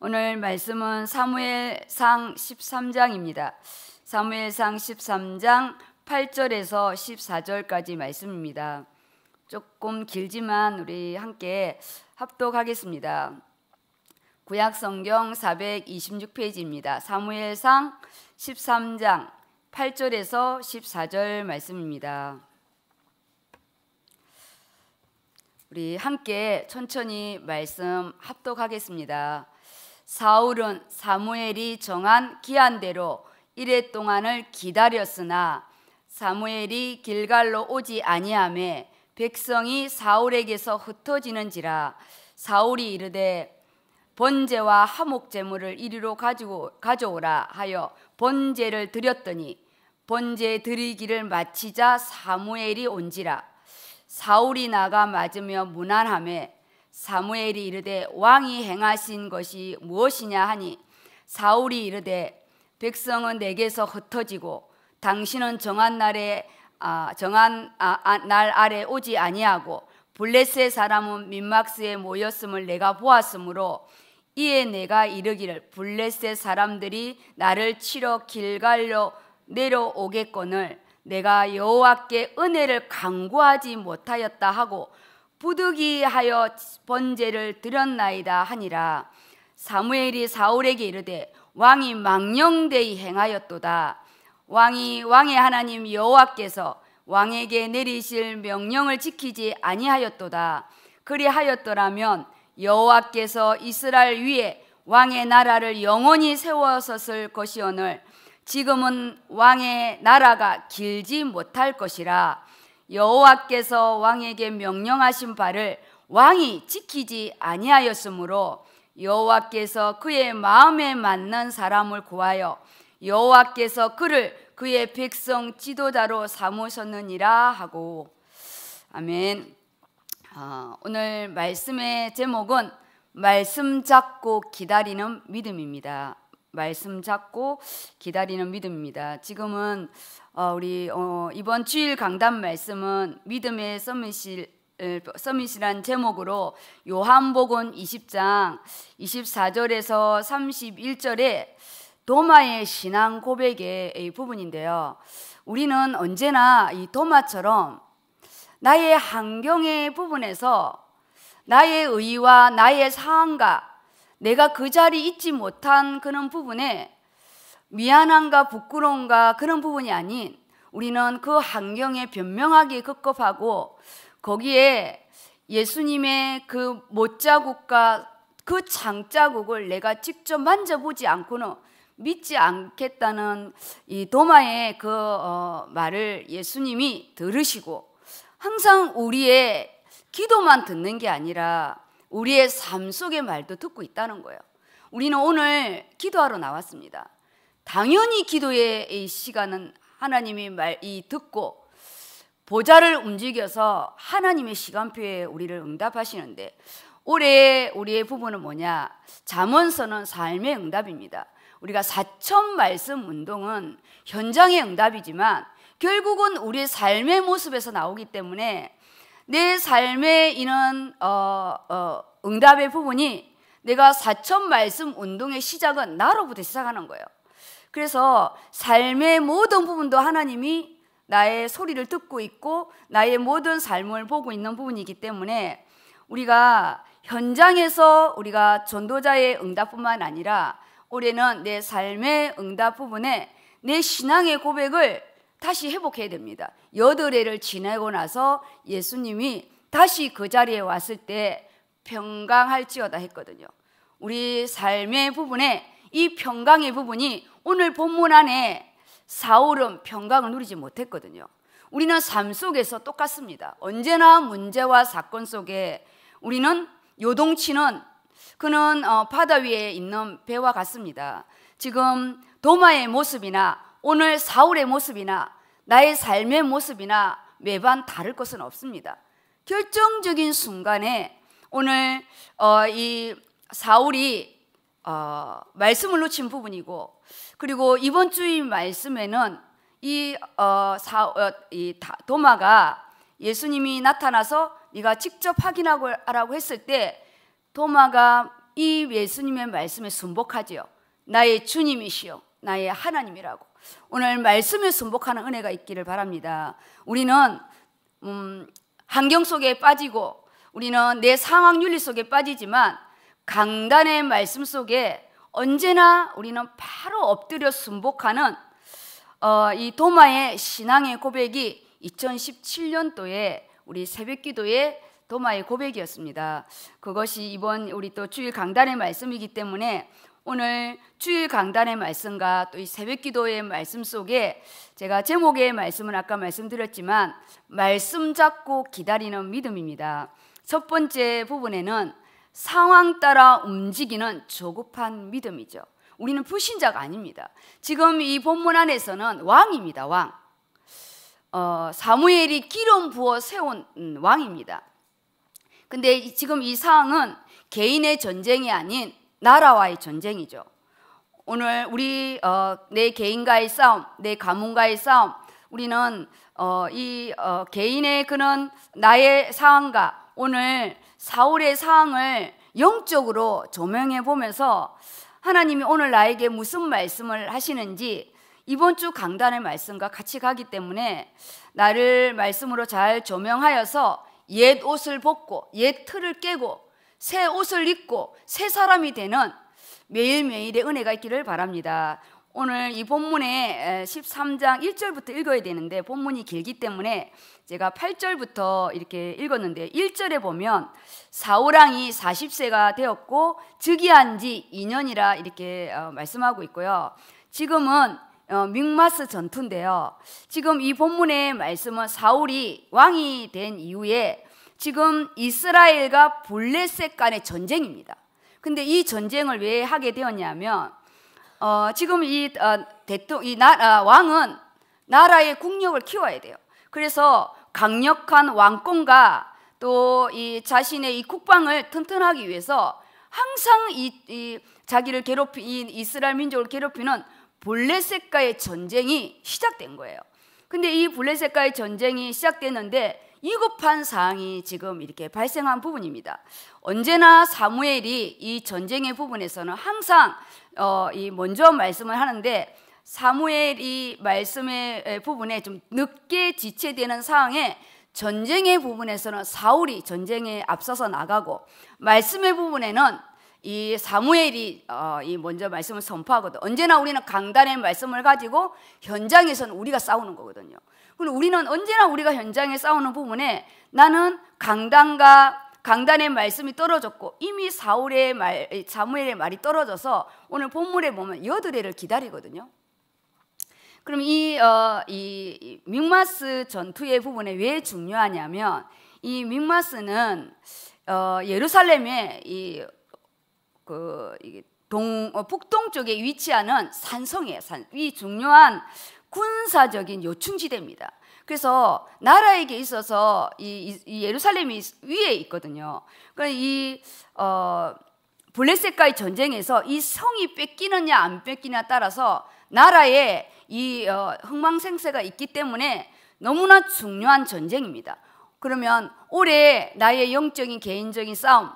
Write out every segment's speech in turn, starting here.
오늘 말씀은 사무엘상 13장입니다. 사무엘상 13장 8절에서 14절까지 말씀입니다. 조금 길지만 우리 함께 합독하겠습니다. 구약 성경 426페이지입니다. 사무엘상 13장 8절에서 14절 말씀입니다. 우리 함께 천천히 말씀 합독하겠습니다. 사울은 사무엘이 정한 기한대로 이래 동안을 기다렸으나 사무엘이 길갈로 오지 아니함에 백성이 사울에게서 흩어지는지라 사울이 이르되 번제와 하목 제물을 이리로 가지고 가져오라 하여 번제를 드렸더니 번제 드리기를 마치자 사무엘이 온지라 사울이 나가 맞으며 무난함에 사무엘이 이르되 왕이 행하신 것이 무엇이냐 하니 사울이 이르되 백성은 내게서 흩어지고 당신은 정한 날에 아, 정한 아, 아, 날 아래 오지 아니하고 블레스의 사람은 민막스에 모였음을 내가 보았으므로 이에 내가 이르기를 블레스의 사람들이 나를 치러 길갈려 내려오겠거늘 내가 여호와께 은혜를 강구하지 못하였다 하고 부득이하여 번제를 드렸나이다 하니라 사무엘이 사울에게 이르되 왕이 망령되이 행하였도다 왕이 왕의 하나님 여호와께서 왕에게 내리실 명령을 지키지 아니하였도다 그리하였더라면 여호와께서 이스라엘 위에 왕의 나라를 영원히 세웠었을 것이오늘 지금은 왕의 나라가 길지 못할 것이라 여호와께서 왕에게 명령하신 바를 왕이 지키지 아니하였으므로 여호와께서 그의 마음에 맞는 사람을 구하여 여호와께서 그를 그의 백성 지도자로 삼으셨느니라 하고 아멘. 아, 오늘 말씀의 제목은 말씀 잡고 기다리는 믿음입니다. 말씀 잡고 기다리는 믿음입니다. 지금은 어, 우리 어, 이번 주일 강단 말씀은 믿음의 서밋이 서밋이란 제목으로 요한복음 20장 24절에서 31절에 도마의 신앙 고백의 부분인데요. 우리는 언제나 이 도마처럼 나의 환경의 부분에서 나의 의와 나의 상황과 내가 그 자리에 지 못한 그런 부분에 미안함과 부끄러움과 그런 부분이 아닌 우리는 그 환경에 변명하기 급급하고 거기에 예수님의 그 못자국과 그 장자국을 내가 직접 만져보지 않고는 믿지 않겠다는 이 도마의 그어 말을 예수님이 들으시고 항상 우리의 기도만 듣는 게 아니라 우리의 삶 속의 말도 듣고 있다는 거예요. 우리는 오늘 기도하러 나왔습니다. 당연히 기도의 이 시간은 하나님이 말 이 듣고 보좌를 움직여서 하나님의 시간표에 우리를 응답하시는데 올해 우리의 부분은 뭐냐? 잠언서는 삶의 응답입니다. 우리가 사천 말씀 운동은 현장의 응답이지만 결국은 우리의 삶의 모습에서 나오기 때문에 내 삶에 있는 어, 어, 응답의 부분이 내가 사천 말씀 운동의 시작은 나로부터 시작하는 거예요. 그래서 삶의 모든 부분도 하나님이 나의 소리를 듣고 있고 나의 모든 삶을 보고 있는 부분이기 때문에 우리가 현장에서 우리가 전도자의 응답뿐만 아니라 올해는 내 삶의 응답 부분에 내 신앙의 고백을 다시 회복해야 됩니다. 여드레를 지내고 나서 예수님이 다시 그 자리에 왔을 때 평강할지어다 했거든요. 우리 삶의 부분에 이 평강의 부분이 오늘 본문 안에 사울은 평강을 누리지 못했거든요. 우리는 삶 속에서 똑같습니다. 언제나 문제와 사건 속에 우리는 요동치는 그는 어, 바다 위에 있는 배와 같습니다. 지금 도마의 모습이나 오늘 사울의 모습이나 나의 삶의 모습이나 매번 다를 것은 없습니다. 결정적인 순간에 오늘 어, 이 사울이 어, 말씀을 놓친 부분이고 그리고 이번 주의 말씀에는 이, 어, 사, 어, 이 도마가 예수님이 나타나서 네가 직접 확인하고 하라고 했을 때 도마가 이 예수님의 말씀에 순복하지요. 나의 주님이시요. 나의 하나님이라고. 오늘 말씀에 순복하는 은혜가 있기를 바랍니다. 우리는 음, 환경 속에 빠지고 우리는 내 상황 윤리 속에 빠지지만 강단의 말씀 속에 언제나 우리는 바로 엎드려 순복하는 어, 이 도마의 신앙의 고백이 2017년도에 우리 새벽 기도의 도마의 고백이었습니다. 그것이 이번 우리 또 주일 강단의 말씀이기 때문에 오늘 주일 강단의 말씀과 또 이 새벽 기도의 말씀 속에 제가 제목의 말씀은 아까 말씀드렸지만 말씀 잡고 기다리는 믿음입니다. 첫 번째 부분에는 상황 따라 움직이는 조급한 믿음이죠. 우리는 불신자가 아닙니다. 지금 이 본문 안에서는 왕입니다. 왕. 어, 사무엘이 기름 부어 세운 음, 왕입니다. 근데 지금 이 상황은 개인의 전쟁이 아닌 나라와의 전쟁이죠. 오늘 우리 어, 내 개인과의 싸움, 내 가문과의 싸움, 우리는 어, 이 어, 개인의 그런 나의 상황과 오늘 사울의 상황을 영적으로 조명해 보면서 하나님이 오늘 나에게 무슨 말씀을 하시는지 이번 주 강단의 말씀과 같이 가기 때문에 나를 말씀으로 잘 조명하여서 옛 옷을 벗고 옛 틀을 깨고 새 옷을 입고 새 사람이 되는 매일매일의 은혜가 있기를 바랍니다. 오늘 이 본문의 13장 1절부터 읽어야 되는데 본문이 길기 때문에 제가 8절부터 이렇게 읽었는데 1절에 보면 사오랑이 40세가 되었고 즉위한 지 2년이라 이렇게 어, 말씀하고 있고요. 지금은 어, 믹마스 전투인데요. 지금 이 본문의 말씀은 사울이 왕이 된 이후에 지금 이스라엘과 블레셋 간의 전쟁입니다. 근데 이 전쟁을 왜 하게 되었냐면 어, 지금 이 어, 대통령 이 나, 아, 왕은 나라의 국력을 키워야 돼요. 그래서 강력한 왕권과 또 이 자신의 이 국방을 튼튼하기 위해서 항상 이, 이 자기를 괴롭히 이 이스라엘 민족을 괴롭히는 블레셋과의 전쟁이 시작된 거예요. 근데 이 블레셋과의 전쟁이 시작됐는데 위급한 사항이 지금 이렇게 발생한 부분입니다. 언제나 사무엘이 이 전쟁의 부분에서는 항상 어, 이 먼저 말씀을 하는데 사무엘이 말씀의 부분에 좀 늦게 지체되는 상황에 전쟁의 부분에서는 사울이 전쟁에 앞서서 나가고 말씀의 부분에는 이 사무엘이 어, 이 먼저 말씀을 선포하거든. 언제나 우리는 강단의 말씀을 가지고 현장에서는 우리가 싸우는 거거든요. 그럼 우리는 언제나 우리가 현장에 싸우는 부분에 나는 강단과 강단의 말씀이 떨어졌고 이미 사울의 말, 사무엘의 말이 떨어져서 오늘 본문에 보면 여드레를 기다리거든요. 그럼 이, 어, 이 믹마스 전투의 부분에 왜 중요하냐면 이 믹마스는 어, 예루살렘의 이, 그, 동, 어, 북동쪽에 위치하는 산성의 산, 이 중요한 군사적인 요충지대입니다. 그래서 나라에게 있어서 이, 이, 이 예루살렘이 위에 있거든요. 그러니까 이 어, 블레셋과의 전쟁에서 이 성이 뺏기느냐 안 뺏기냐 따라서 나라의 이흥망생세가 어, 있기 때문에 너무나 중요한 전쟁입니다. 그러면 올해 나의 영적인 개인적인 싸움,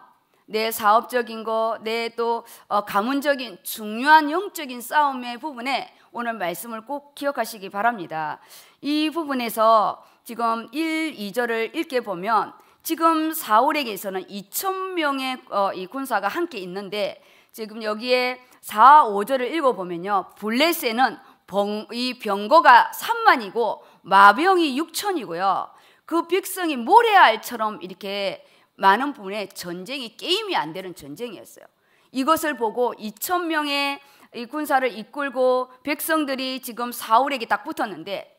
내 사업적인 거, 내또 어, 가문적인 중요한 영적인 싸움의 부분에 오늘 말씀을 꼭 기억하시기 바랍니다. 이 부분에서 지금 1, 2절을 읽게 보면 지금 사울에게서는 2천 명의 어, 이 군사가 함께 있는데 지금 여기에 4, 5절을 읽어보면요. 블레셋은 병, 이 병거가 3만이고 마병이 6천이고요. 그 백성이 모래알처럼 이렇게 많은 분의 전쟁이 게임이 안 되는 전쟁이었어요. 이것을 보고 2천 명의 이 군사를 이끌고 백성들이 지금 사울에게 딱 붙었는데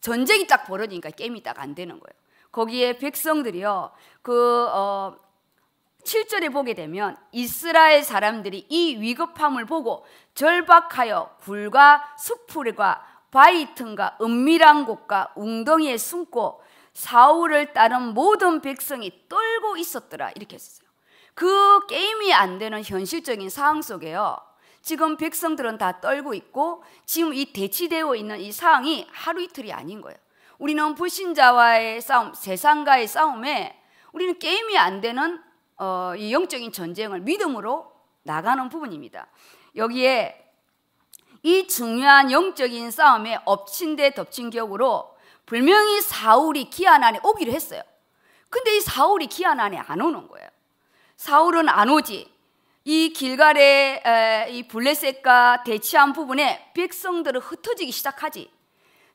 전쟁이 딱 벌어지니까 게임이 딱 안 되는 거예요. 거기에 백성들이요 그 어, 7절에 보게 되면 이스라엘 사람들이 이 위급함을 보고 절박하여 굴과 수풀과 바위 틈과 은밀한 곳과 웅덩이에 숨고 사울을 따른 모든 백성이 떨고 있었더라 이렇게 했어요. 그 게임이 안 되는 현실적인 상황 속에요. 지금 백성들은 다 떨고 있고 지금 이 대치되어 있는 이 상황이 하루 이틀이 아닌 거예요. 우리는 불신자와의 싸움, 세상과의 싸움에 우리는 게임이 안 되는 어, 이 영적인 전쟁을 믿음으로 나가는 부분입니다. 여기에 이 중요한 영적인 싸움에 엎친 데 덮친 격으로 분명히 사울이 기한 안에 오기로 했어요. 근데 이 사울이 기한 안에 안 오는 거예요. 사울은 안 오지. 이길갈 에, 이 블레셋과 대치한 부분에 백성들은 흩어지기 시작하지.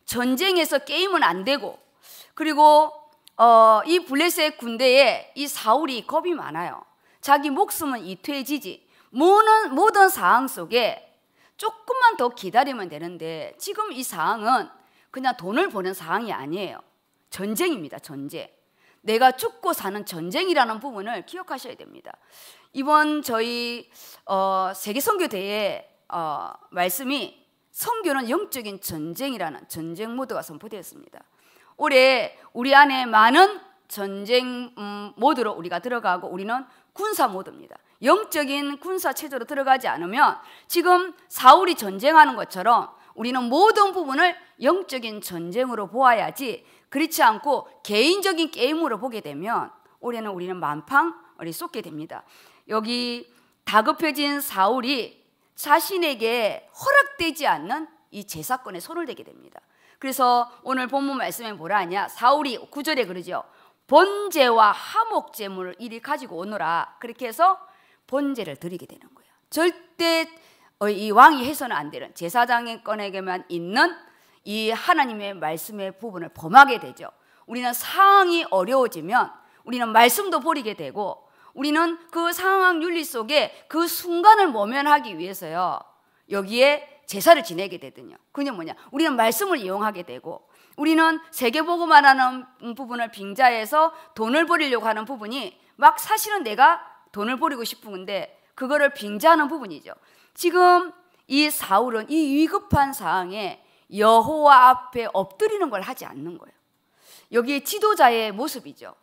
전쟁에서 게임은 안 되고 그리고 어, 이 블레셋 군대에 이 사울이 겁이 많아요. 자기 목숨은 이퇴지지. 모든, 모든 상황 속에 조금만 더 기다리면 되는데 지금 이 상황은 그냥 돈을 버는 상황이 아니에요. 전쟁입니다, 전쟁. 내가 죽고 사는 전쟁이라는 부분을 기억하셔야 됩니다. 이번 저희 어, 세계선교대회 어, 말씀이 선교는 영적인 전쟁이라는 전쟁 모드가 선포되었습니다. 올해 우리 안에 많은 전쟁 음, 모드로 우리가 들어가고 우리는 군사 모드입니다. 영적인 군사 체제로 들어가지 않으면 지금 사울이 전쟁하는 것처럼 우리는 모든 부분을 영적인 전쟁으로 보아야지 그렇지 않고 개인적인 게임으로 보게 되면 올해는 우리는 만팡을 쏟게 됩니다. 여기 다급해진 사울이 자신에게 허락되지 않는 이 제사권에 손을 대게 됩니다. 그래서 오늘 본문 말씀에 뭐라 하냐? 사울이 구절에 그러죠. 번제와 하목제물을 이리 가지고 오너라. 그렇게 해서 번제를 드리게 되는 거예요. 절대 어, 이 왕이 해서는 안 되는 제사장건에게만 있는 이 하나님의 말씀의 부분을 범하게 되죠. 우리는 상황이 어려워지면 우리는 말씀도 버리게 되고 우리는 그 상황 윤리 속에 그 순간을 모면하기 위해서요. 여기에 제사를 지내게 되든요 그게 뭐냐? 우리는 말씀을 이용하게 되고 우리는 세계보고만하는 부분을 빙자해서 돈을 벌이려고 하는 부분이 막 사실은 내가 돈을 벌이고 싶은데 그거를 빙자하는 부분이죠. 지금 이 사울은 이 위급한 상황에 여호와 앞에 엎드리는 걸 하지 않는 거예요. 여기 지도자의 모습이죠.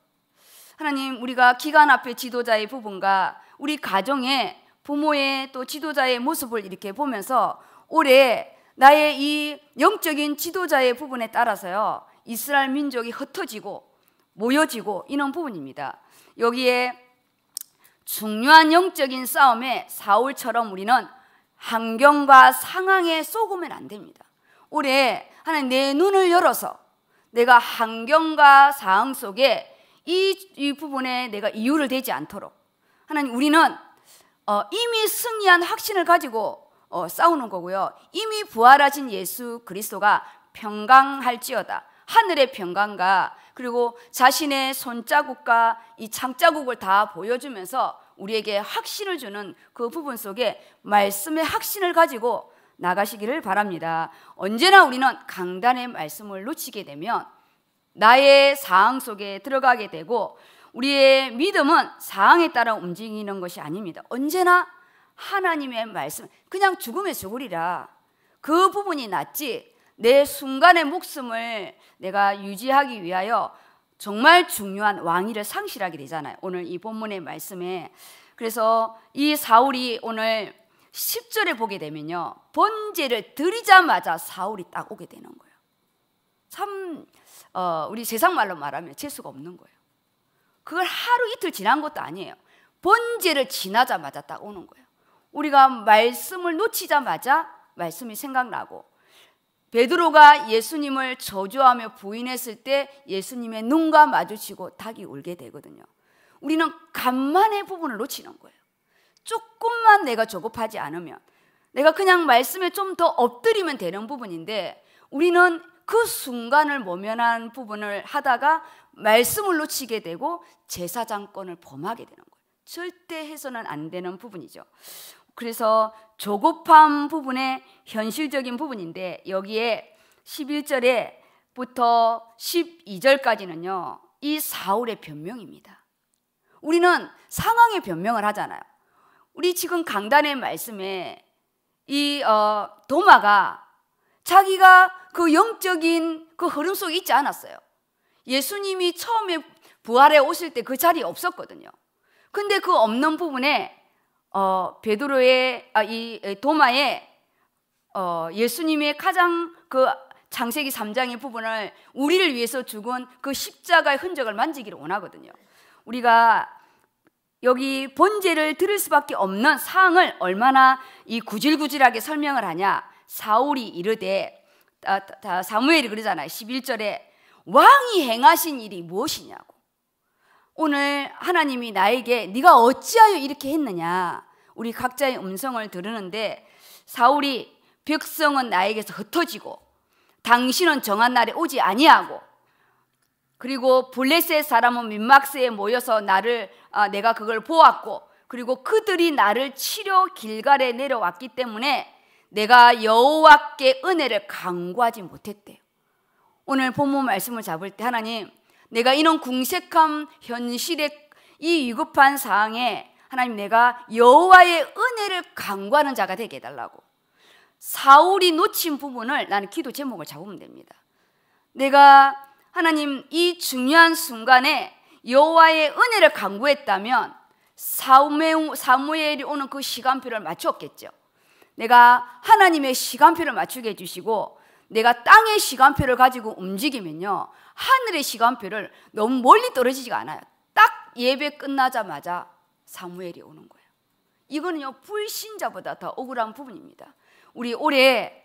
하나님, 우리가 기관 앞에 지도자의 부분과 우리 가정의 부모의 또 지도자의 모습을 이렇게 보면서 올해 나의 이 영적인 지도자의 부분에 따라서요. 이스라엘 민족이 흩어지고 모여지고 이런 부분입니다. 여기에 중요한 영적인 싸움에 사울처럼 우리는 환경과 상황에 쏘으면 안 됩니다. 올해 하나님 내 눈을 열어서 내가 환경과 상황 속에 이, 이 부분에 내가 이유를 대지 않도록 하나님 우리는 어, 이미 승리한 확신을 가지고 어, 싸우는 거고요. 이미 부활하신 예수 그리스도가 평강할지어다. 하늘의 평강과 그리고 자신의 손자국과 이 창자국을 다 보여주면서 우리에게 확신을 주는 그 부분 속에 말씀의 확신을 가지고 나가시기를 바랍니다. 언제나 우리는 강단의 말씀을 놓치게 되면 나의 사항 속에 들어가게 되고 우리의 믿음은 사항에 따라 움직이는 것이 아닙니다. 언제나 하나님의 말씀 그냥 죽음에 죽으리라 그 부분이 낫지 내 순간의 목숨을 내가 유지하기 위하여 정말 중요한 왕위를 상실하게 되잖아요. 오늘 이 본문의 말씀에 그래서 이 사울이 오늘 10절에 보게 되면요. 번제를 드리자마자 사울이 딱 오게 되는 거예요. 참 어, 우리 세상 말로 말하면 재수가 없는 거예요. 그걸 하루 이틀 지난 것도 아니에요. 번제를 지나자마자 딱 오는 거예요. 우리가 말씀을 놓치자마자 말씀이 생각나고 베드로가 예수님을 저주하며 부인했을 때 예수님의 눈과 마주치고 닭이 울게 되거든요. 우리는 간만의 부분을 놓치는 거예요. 조금만 내가 조급하지 않으면 내가 그냥 말씀에 좀 더 엎드리면 되는 부분인데 우리는 그 순간을 모면한 부분을 하다가 말씀을 놓치게 되고 제사장권을 범하게 되는 거예요. 절대 해서는 안 되는 부분이죠. 그래서 조급함 부분의 현실적인 부분인데 여기에 11절에부터 12절까지는요. 이 사울의 변명입니다. 우리는 상황의 변명을 하잖아요. 우리 지금 강단의 말씀에 이 어, 도마가 자기가 그 영적인 그 흐름 속에 있지 않았어요. 예수님이 처음에 부활에 오실 때 그 자리에 없었거든요. 근데 그 없는 부분에 어, 베드로의 아, 이 도마의 어, 예수님의 가장 그 장세기 3장의 부분을 우리를 위해서 죽은 그 십자가의 흔적을 만지기를 원하거든요. 우리가 여기 본제를 들을 수밖에 없는 사항을 얼마나 이 구질구질하게 설명을 하냐. 사울이 이르되 아, 아, 사무엘이 그러잖아요. 11절에 왕이 행하신 일이 무엇이냐고. 오늘 하나님이 나에게 네가 어찌하여 이렇게 했느냐. 우리 각자의 음성을 들으는데 사울이 백성은 나에게서 흩어지고 당신은 정한 날에 오지 아니하고 그리고 블레셋 사람은 민막스에 모여서 나를 아, 내가 그걸 보았고 그리고 그들이 나를 치료 길갈에 내려왔기 때문에 내가 여호와께 은혜를 강구하지 못했대요. 오늘 본문 말씀을 잡을 때 하나님 내가 이런 궁색함 현실의 이 위급한 상황에 하나님 내가 여호와의 은혜를 강구하는 자가 되게 해달라고. 사울이 놓친 부분을 나는 기도 제목을 잡으면 됩니다. 내가 하나님 이 중요한 순간에 여호와의 은혜를 강구했다면 사무엘이 오는 그 시간표를 맞췄겠죠. 내가 하나님의 시간표를 맞추게 해주시고 내가 땅의 시간표를 가지고 움직이면요 하늘의 시간표를 너무 멀리 떨어지지가 않아요. 딱 예배 끝나자마자 사무엘이 오는 거예요. 이거는요 불신자보다 더 억울한 부분입니다. 우리 올해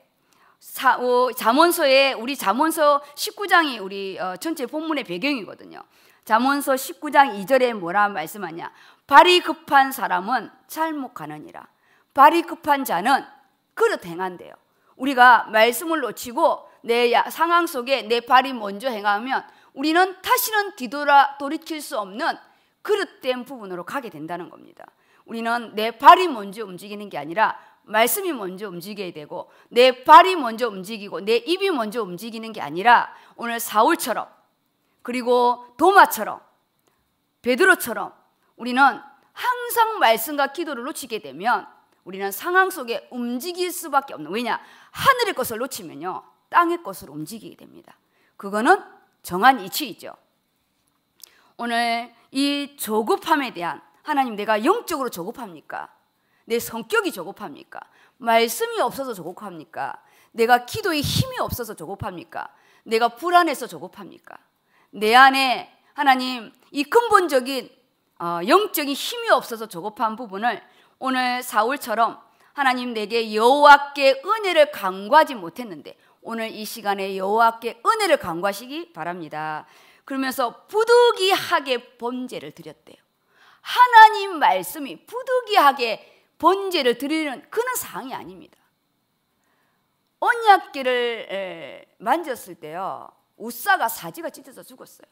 사, 어, 자문서에 우리 자문서 19장이 우리 어, 전체 본문의 배경이거든요. 자문서 19장 2절에 뭐라 말씀하냐? 발이 급한 사람은 잘못 가느니라. 발이 급한 자는 그릇 행한대요. 우리가 말씀을 놓치고 내 상황 속에 내 발이 먼저 행하면 우리는 다시는 뒤돌아 돌이킬 수 없는 그릇된 부분으로 가게 된다는 겁니다. 우리는 내 발이 먼저 움직이는 게 아니라 말씀이 먼저 움직여야 되고 내 발이 먼저 움직이고 내 입이 먼저 움직이는 게 아니라 오늘 사울처럼 그리고 도마처럼 베드로처럼 우리는 항상 말씀과 기도를 놓치게 되면 우리는 상황 속에 움직일 수밖에 없는 왜냐 하늘의 것을 놓치면요 땅의 것을 움직이게 됩니다. 그거는 정한 이치이죠. 오늘 이 조급함에 대한 하나님 내가 영적으로 조급합니까? 내 성격이 조급합니까? 말씀이 없어서 조급합니까? 내가 기도에 힘이 없어서 조급합니까? 내가 불안해서 조급합니까? 내 안에 하나님 이 근본적인 어, 영적인 힘이 없어서 조급한 부분을 오늘 사울처럼 하나님 내게 여호와께 은혜를 강구하지 못했는데 오늘 이 시간에 여호와께 은혜를 강구하시기 바랍니다. 그러면서 부득이하게 번제를 드렸대요. 하나님 말씀이 부득이하게 번제를 드리는 그런 상황이 아닙니다. 언약계를 만졌을 때요. 우사가 사지가 찢어져 죽었어요.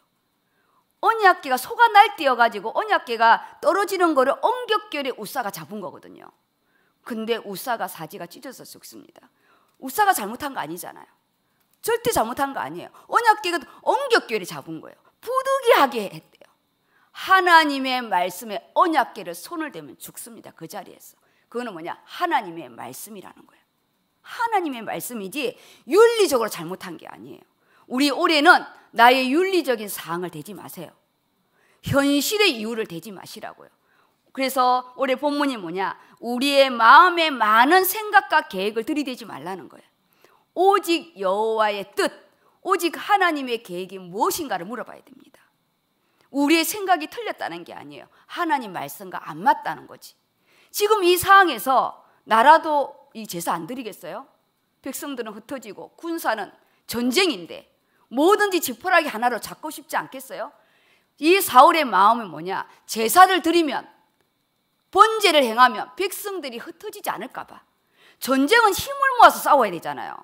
언약계가 소가 날뛰어가지고 언약계가 떨어지는 거를 엉겹결에 우사가 잡은 거거든요. 근데 우사가 사지가 찢어서 죽습니다. 우사가 잘못한 거 아니잖아요. 절대 잘못한 거 아니에요. 언약계가 엉겹결이 잡은 거예요. 부득이하게 했대요. 하나님의 말씀에 언약계를 손을 대면 죽습니다. 그 자리에서. 그거는 뭐냐? 하나님의 말씀이라는 거예요. 하나님의 말씀이지 윤리적으로 잘못한 게 아니에요. 우리 올해는 나의 윤리적인 사항을 대지 마세요. 현실의 이유를 대지 마시라고요. 그래서 올해 본문이 뭐냐? 우리의 마음에 많은 생각과 계획을 들이대지 말라는 거예요. 오직 여호와의 뜻, 오직 하나님의 계획이 무엇인가를 물어봐야 됩니다. 우리의 생각이 틀렸다는 게 아니에요. 하나님 말씀과 안 맞다는 거지. 지금 이 상황에서 나라도 이 제사 안 드리겠어요? 백성들은 흩어지고 군사는 전쟁인데 뭐든지 지푸라기 하나로 잡고 싶지 않겠어요? 이 사울의 마음은 뭐냐? 제사를 드리면 번제를 행하면 백성들이 흩어지지 않을까 봐. 전쟁은 힘을 모아서 싸워야 되잖아요.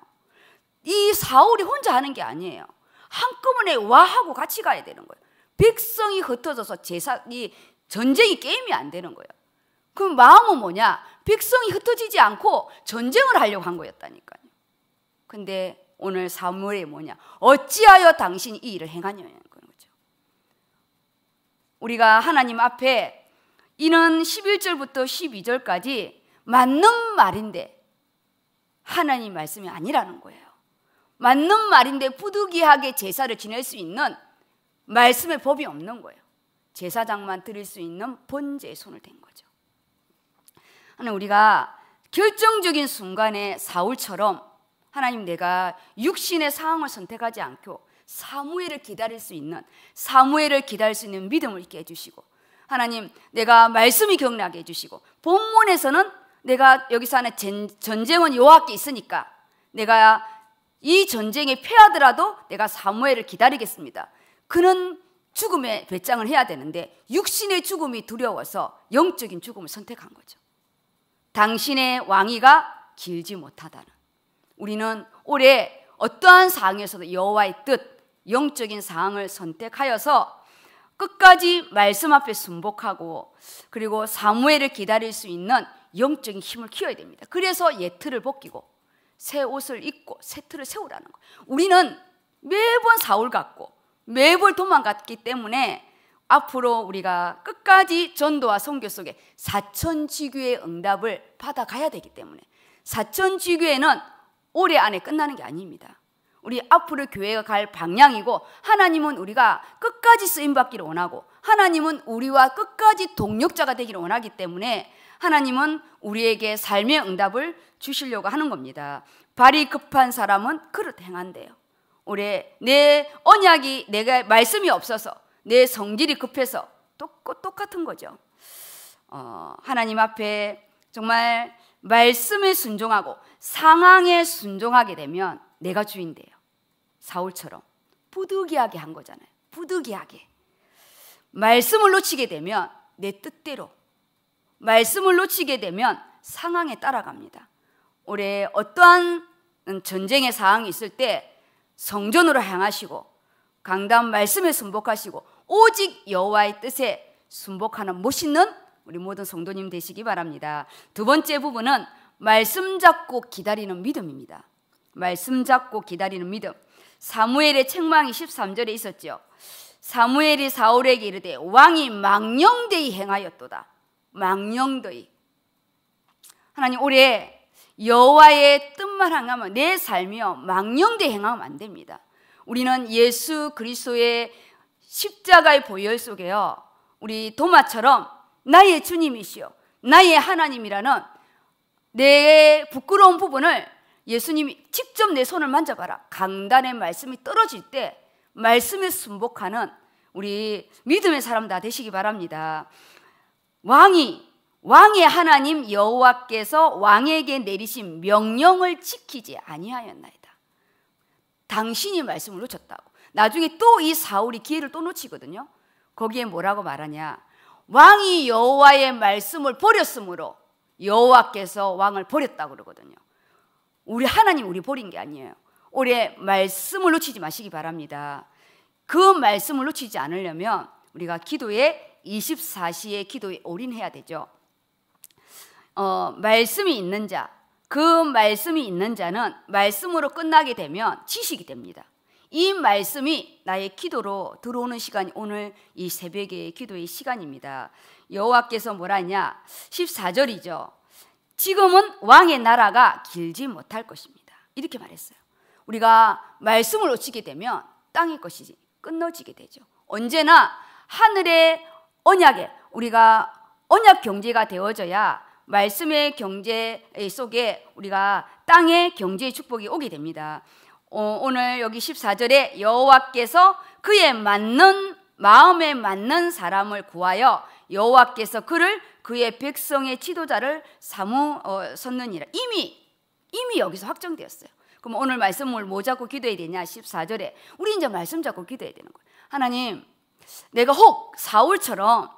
이 사울이 혼자 하는 게 아니에요. 한꺼번에 와하고 같이 가야 되는 거예요. 백성이 흩어져서 제사, 이 전쟁이 게임이 안 되는 거예요. 그럼 마음은 뭐냐? 백성이 흩어지지 않고 전쟁을 하려고 한 거였다니까요. 근데 오늘 사무이 뭐냐? 어찌하여 당신이 이 일을 행하냐는 거죠. 우리가 하나님 앞에 이는 11절부터 12절까지 맞는 말인데 하나님 말씀이 아니라는 거예요. 맞는 말인데 부득이하게 제사를 지낼 수 있는 말씀의 법이 없는 거예요. 제사장만 드릴 수 있는 번제 손을 댄 거죠. 하나 우리가 결정적인 순간에 사울처럼 하나님 내가 육신의 상황을 선택하지 않고 사무엘을 기다릴 수 있는 사무엘을 기다릴 수 있는 믿음을 있게 해주시고 하나님 내가 말씀이 경락해 주시고 본문에서는 내가 여기서 하는 전쟁은 요학기 있으니까 내가 이 전쟁에 패하더라도 내가 사무엘을 기다리겠습니다. 그는 죽음의 배짱을 해야 되는데 육신의 죽음이 두려워서 영적인 죽음을 선택한 거죠. 당신의 왕위가 길지 못하다는. 우리는 올해 어떠한 상황에서도 여호와의 뜻, 영적인 상황을 선택하여서 끝까지 말씀 앞에 순복하고 그리고 사무엘을 기다릴 수 있는 영적인 힘을 키워야 됩니다. 그래서 예트를 벗기고 새 옷을 입고 세트를 세우라는 거. 우리는 매번 사울 같고 매번 도망갔기 때문에 앞으로 우리가 끝까지 전도와 선교 속에 사천 지교의 응답을 받아가야 되기 때문에 사천 지교에는 올해 안에 끝나는 게 아닙니다. 우리 앞으로 교회가 갈 방향이고 하나님은 우리가 끝까지 쓰임 받기를 원하고 하나님은 우리와 끝까지 동력자가 되기를 원하기 때문에 하나님은 우리에게 삶의 응답을 주시려고 하는 겁니다. 발이 급한 사람은 그릇 행한대요. 우리 내 언약이 내가 말씀이 없어서 내 성질이 급해서 똑같은 거죠. 어, 하나님 앞에 정말 말씀에 순종하고 상황에 순종하게 되면 내가 주인데요. 사울처럼 부득이하게 한 거잖아요. 부득이하게 말씀을 놓치게 되면 내 뜻대로 말씀을 놓치게 되면 상황에 따라갑니다. 올해 어떠한 전쟁의 상황이 있을 때 성전으로 향하시고 강단 말씀에 순복하시고 오직 여호와의 뜻에 순복하는 멋있는 우리 모든 성도님 되시기 바랍니다. 두 번째 부분은 말씀 잡고 기다리는 믿음입니다. 말씀 잡고 기다리는 믿음. 사무엘의 책망이 13절에 있었지 사무엘이 사울에게 이르되 왕이 망령되이 행하였도다. 망령되이. 하나님 올해 여호와의 뜻만 행하면 내 삶이요 망령되 행하면 안 됩니다. 우리는 예수 그리스도의 십자가의 보혈 속에요 우리 도마처럼 나의 주님이시요 나의 하나님이라는 내 부끄러운 부분을 예수님이 직접 내 손을 만져봐라. 강단의 말씀이 떨어질 때 말씀에 순복하는 우리 믿음의 사람 다 되시기 바랍니다. 왕이 왕의 하나님 여호와께서 왕에게 내리신 명령을 지키지 아니하였나이다. 당신이 말씀을 놓쳤다고. 나중에 또 이 사울이 기회를 또 놓치거든요. 거기에 뭐라고 말하냐? 왕이 여호와의 말씀을 버렸으므로 여호와께서 왕을 버렸다 그러거든요. 우리 하나님 우리 버린 게 아니에요. 올해 말씀을 놓치지 마시기 바랍니다. 그 말씀을 놓치지 않으려면 우리가 기도에 24시에 기도에 올인해야 되죠. 어, 말씀이 있는 자, 그 말씀이 있는 자는 말씀으로 끝나게 되면 지식이 됩니다. 이 말씀이 나의 기도로 들어오는 시간이 오늘 이 새벽의 기도의 시간입니다. 여호와께서 뭐라냐? 14절이죠. 지금은 왕의 나라가 길지 못할 것입니다. 이렇게 말했어요. 우리가 말씀을 놓치게 되면 땅의 것이 끊어지게 되죠. 언제나 하늘의 언약에 우리가 언약 경제가 되어져야 말씀의 경제 속에 우리가 땅의 경제의 축복이 오게 됩니다. 어, 오늘 여기 14절에 여호와께서 그에 맞는 마음에 맞는 사람을 구하여 여호와께서 그를 그의 백성의 지도자를 사무 어, 섰느니라. 이미 이미 여기서 확정되었어요. 그럼 오늘 말씀을 뭐 잡고 기도해야 되냐? 14절에 우리 이제 말씀 잡고 기도해야 되는 거예요. 하나님, 내가 혹 사울처럼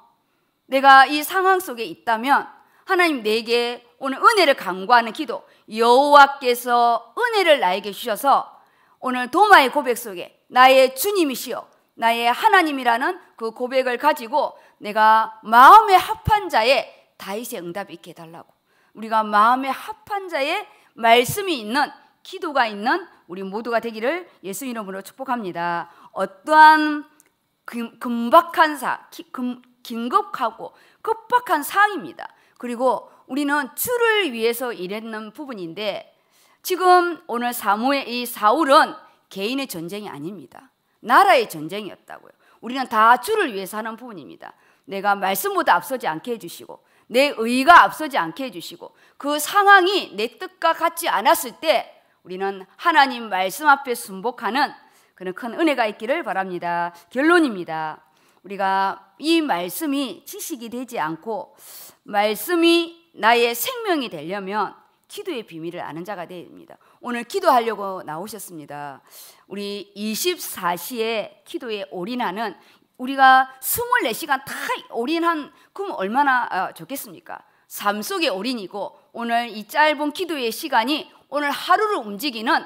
내가 이 상황 속에 있다면 하나님 내게 오늘 은혜를 강구하는 기도 여호와께서 은혜를 나에게 주셔서 오늘 도마의 고백 속에 나의 주님이시여 나의 하나님이라는 그 고백을 가지고 내가 마음의 합한 자의 다윗의 응답이 있게 해달라고 우리가 마음의 합한 자의 말씀이 있는 기도가 있는 우리 모두가 되기를 예수 이름으로 축복합니다 어떠한 금, 박한 사, 긴급하고 급박한 사항입니다 그리고 우리는 주를 위해서 일했는 부분인데 지금 오늘 사무의이 사울은 개인의 전쟁이 아닙니다. 나라의 전쟁이었다고요. 우리는 다 주를 위해서 하는 부분입니다. 내가 말씀보다 앞서지 않게 해주시고 내 의가 앞서지 않게 해주시고 그 상황이 내 뜻과 같지 않았을 때 우리는 하나님 말씀 앞에 순복하는 그런 큰 은혜가 있기를 바랍니다. 결론입니다. 우리가 이 말씀이 지식이 되지 않고 말씀이 나의 생명이 되려면 기도의 비밀을 아는 자가 됩니다. 오늘 기도하려고 나오셨습니다. 우리 24시에 기도에 올인하는 우리가 24시간 다 올인한 그럼 얼마나 아, 좋겠습니까? 삶 속의 올인이고 오늘 이 짧은 기도의 시간이 오늘 하루를 움직이는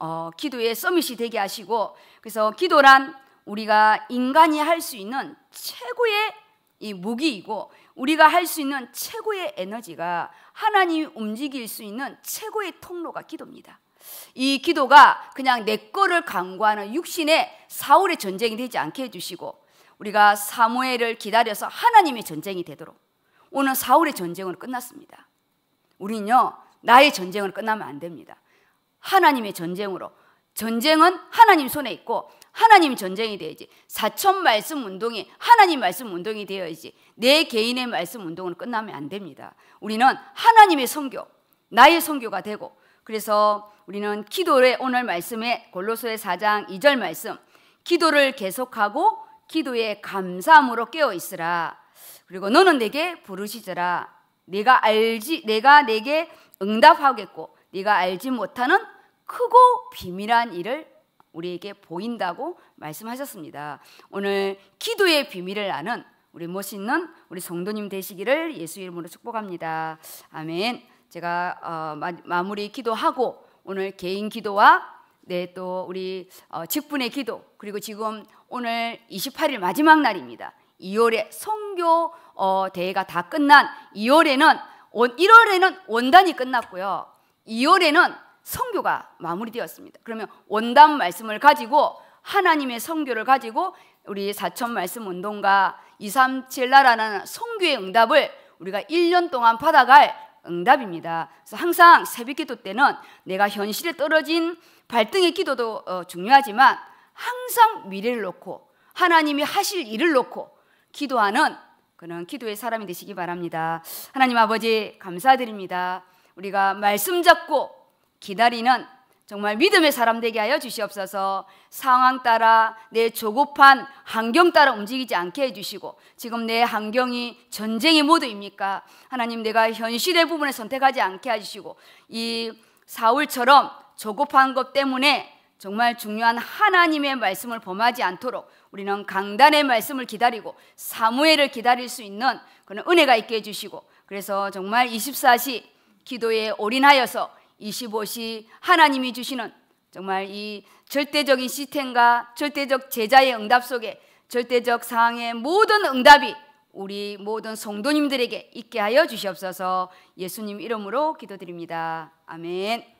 어, 기도의 서밋이 되게 하시고 그래서 기도란 우리가 인간이 할 수 있는 최고의 이 무기이고 우리가 할 수 있는 최고의 에너지가 하나님이 움직일 수 있는 최고의 통로가 기도입니다. 이 기도가 그냥 내 거를 강구하는 육신의 사울의 전쟁이 되지 않게 해주시고 우리가 사무엘을 기다려서 하나님의 전쟁이 되도록 오늘 사울의 전쟁으 끝났습니다. 우리는요 나의 전쟁으 끝나면 안 됩니다. 하나님의 전쟁으로 전쟁은 하나님 손에 있고 하나님 전쟁이 되어야지. 사천 말씀 운동이 하나님 말씀 운동이 되어야지. 내 개인의 말씀 운동은 끝나면 안 됩니다. 우리는 하나님의 성교, 나의 성교가 되고 그래서 우리는 기도의 오늘 말씀에 골로새의 4장 2절 말씀 기도를 계속하고 기도에 감사함으로 깨어 있으라. 그리고 너는 내게 부르시더라. 내가 알지 내가 내게 응답하겠고 네가 알지 못하는 크고 비밀한 일을 우리에게 보인다고 말씀하셨습니다. 오늘 기도의 비밀을 아는 우리 멋있는 우리 성도님 되시기를 예수 이름으로 축복합니다. 아멘. 제가 어, 마, 무리 기도하고 오늘 개인 기도와 네, 또 우리 어, 직분의 기도 그리고 지금 오늘 28일 마지막 날입니다. 2월에 성교 어, 대회가 다 끝난 2월에는 원, 1월에는 원단이 끝났고요. 2월에는 성교가 마무리되었습니다. 그러면 원담 말씀을 가지고 하나님의 성교를 가지고 우리 사천 말씀 운동과 237 나라는 성교의 응답을 우리가 1년 동안 받아갈 응답입니다. 그래서 항상 새벽 기도 때는 내가 현실에 떨어진 발등의 기도도 어, 중요하지만 항상 미래를 놓고 하나님이 하실 일을 놓고 기도하는 그런 기도의 사람이 되시기 바랍니다. 하나님 아버지 감사드립니다. 우리가 말씀 잡고 기다리는 정말 믿음의 사람 되게 하여 주시옵소서 상황 따라 내 조급한 환경 따라 움직이지 않게 해주시고 지금 내 환경이 전쟁의 모드입니까? 하나님 내가 현실의 부분에 선택하지 않게 해주시고 이 사울처럼 조급한 것 때문에 정말 중요한 하나님의 말씀을 범하지 않도록 우리는 강단의 말씀을 기다리고 사무엘을 기다릴 수 있는 그런 은혜가 있게 해주시고 그래서 정말 24시 기도에 올인하여서 25시 하나님이 주시는 정말 이 절대적인 시스템과 절대적 제자의 응답 속에 절대적 상황의 모든 응답이 우리 모든 성도님들에게 있게 하여 주시옵소서 예수님 이름으로 기도드립니다. 아멘.